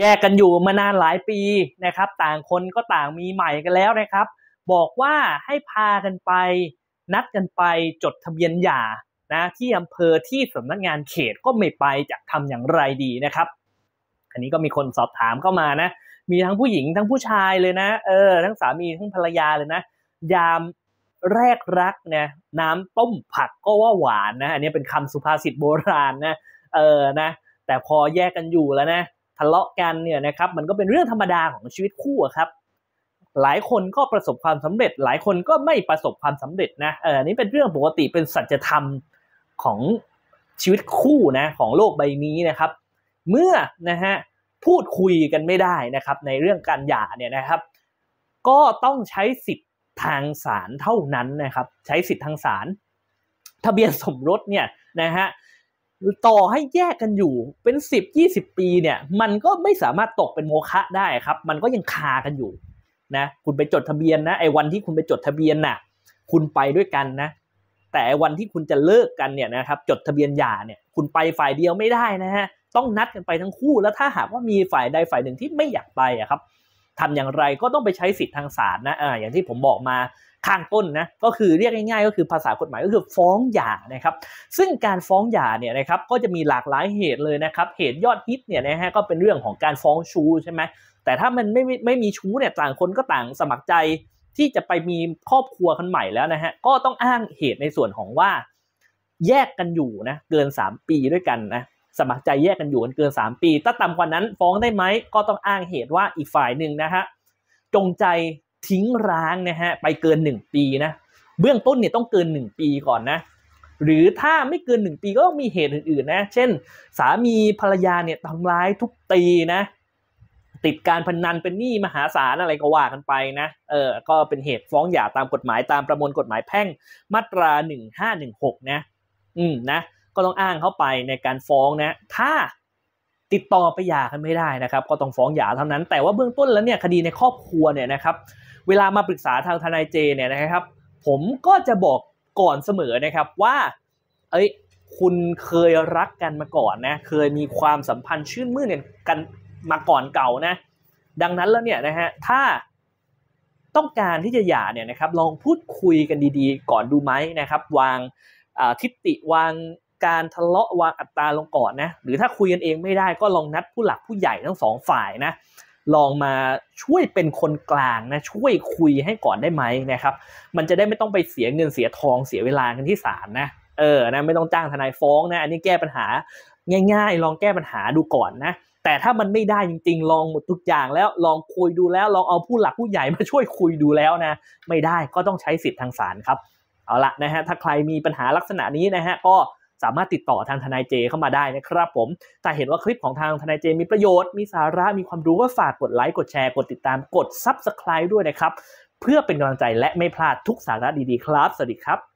แยกกันอยู่มานานหลายปีนะครับ ต่างคนก็ต่างมีใหม่กันแล้วนะครับ บอกว่าให้พากันไปนัดกันไปจดทะเบียนหย่านะ ที่อำเภอที่สำนักงานเขตก็ไม่ไปจะทำอย่างไรดีนะครับ อันนี้ก็มีคนสอบถามเข้ามานะ มีทั้งผู้หญิงทั้งผู้ชายเลยนะเออทั้งสามีทั้งภรรยาเลยนะยามแรกรักเนี่ยน้ำต้มผักก็ว่าหวานนะ อันนี้เป็นคำสุภาษิตโบราณนะเออนะแต่พอแยกกันอยู่แล้วนะทะเลาะกันเนี่ยนะครับ มันก็เป็นเรื่องธรรมดาของชีวิตคู่ครับ หลายคนก็ประสบความสำเร็จ หลายคนก็ไม่ประสบความสำเร็จนะเออนี่เป็นเรื่องปกติเป็นสัจธรรมของชีวิตคู่นะของโลกใบนี้นะครับ เมื่อนะฮะพูดคุยกันไม่ได้นะครับ ในเรื่องการหย่าเนี่ยนะครับ ก็ต้องใช้สิทธิ์ทางศาลเท่านั้นนะครับ ใช้สิทธิ์ทางศาลทะเบียนสมรสเนี่ยนะฮะต่อให้แยกกันอยู่เป็นสิบยี่สิบปีเนี่ย มันก็ไม่สามารถตกเป็นโมฆะได้ครับ มันก็ยังคากันอยู่นะคุณไปจดทะเบียนนะ ไอ้วันที่คุณไปจดทะเบียนนะ่ะ คุณไปด้วยกันนะ แต่วันที่คุณจะเลิกกันเนี่ยนะครับ จดทะเบียนหย่าเนี่ย คุณไปฝ่ายเดียวไม่ได้นะฮะต้องนัดกันไปทั้งคู่ แล้วถ้าหากว่ามีฝ่ายใดฝ่ายหนึ่งที่ไม่อยากไปอะครับทำอย่างไรก็ต้องไปใช้สิทธิ์ทางศาลนะอ่าอย่างที่ผมบอกมาข้างต้นนะ ก็คือเรียกง่ายๆก็คือภาษากฎหมายก็คือฟ้องหย่านะครับ ซึ่งการฟ้องหย่าเนี่ยนะครับ ก็จะมีหลากหลายเหตุเลยนะครับ เหตุยอดฮิตเนี่ยนะฮะก็เป็นเรื่องของการฟ้องชู้ใช่ไหม แต่ถ้ามันไม่ไม่มีชู้เนี่ยต่างคนก็ต่างสมัครใจที่จะไปมีครอบครัวคนใหม่แล้วนะฮะ ก็ต้องอ้างเหตุในส่วนของว่า แยกกันอยู่นะเกิน 3 ปีด้วยกันนะสมัครใจแยกกันอยู่กันเกิน 3 ปี ถ้าต่ำกว่านั้น ฟ้องได้ไหมก็ต้องอ้างเหตุว่าอีกฝ่ายหนึ่งนะฮะจงใจทิ้งร้างนะฮะ ไปเกิน1 ปีนะเบื้องต้นเนี่ยต้องเกิน1 ปีก่อนนะหรือถ้าไม่เกิน1ปีก็ต้องมีเหตุอื่น ๆนะเช่น สามีภรรยาเนี่ยทำร้ายทุบตีนะ ติดการพนันเป็นหนี้มหาศาลอะไรก็ว่ากันไปนะเออก็เป็นเหตุฟ้องหย่าตามกฎหมายตามประมวลกฎหมายแพ่งมาตรา1516นะ อืมนะก็ต้องอ้างเข้าไปในการฟ้องนะ ถ้าติดต่อไปหย่ากันไม่ได้นะครับ ก็ต้องฟ้องหย่าเท่านั้น แต่ว่าเบื้องต้นแล้วเนี่ยคดีในครอบครัวเนี่ยนะครับ เวลามาปรึกษาทางทนายเจเนี่ยนะครับ ผมก็จะบอกก่อนเสมอนะครับว่า เอ้ยคุณเคยรักกันมาก่อนนะเคยมีความสัมพันธ์ชื่นมื่นกันมาก่อนเก่านะ ดังนั้นแล้วเนี่ยนะฮะถ้าต้องการที่จะหย่าเนี่ยนะครับลองพูดคุยกันดีๆ ก่อนดูไหมนะครับ วางทิฏฐิวางการทะเลาะวางอัตราลงก่อนนะหรือถ้าคุยกันเองไม่ได้ก็ลองนัดผู้หลักผู้ใหญ่ทั้งสองฝ่ายนะ ลองมาช่วยเป็นคนกลางนะ ช่วยคุยให้ก่อนได้ไหมนะครับ มันจะได้ไม่ต้องไปเสียเงินเสียทองเสียเวลากันที่ศาลนะเออนะไม่ต้องจ้างทนายฟ้องนะ อันนี้แก้ปัญหาง่ายๆ ลองแก้ปัญหาดูก่อนนะ แต่ถ้ามันไม่ได้จริงๆ ลองหมดทุกอย่างแล้วลองคุยดูแล้ว ลองเอาผู้หลักผู้ใหญ่มาช่วยคุยดูแล้วนะ ไม่ได้ก็ต้องใช้สิทธิ์ทางศาลครับเอาละนะฮะถ้าใครมีปัญหาลักษณะนี้นะฮะก็สามารถติดต่อทางทนายเจเข้ามาได้นะครับผมถ้าเห็นว่าคลิปของทางทนายเจมีประโยชน์ มีสาระ มีความรู้ก็ฝากกดไลค์ กดแชร์ กดติดตาม กด Subscribe ด้วยนะครับ เพื่อเป็นกำลังใจและไม่พลาดทุกสาระดี ๆ ครับ สวัสดีครับ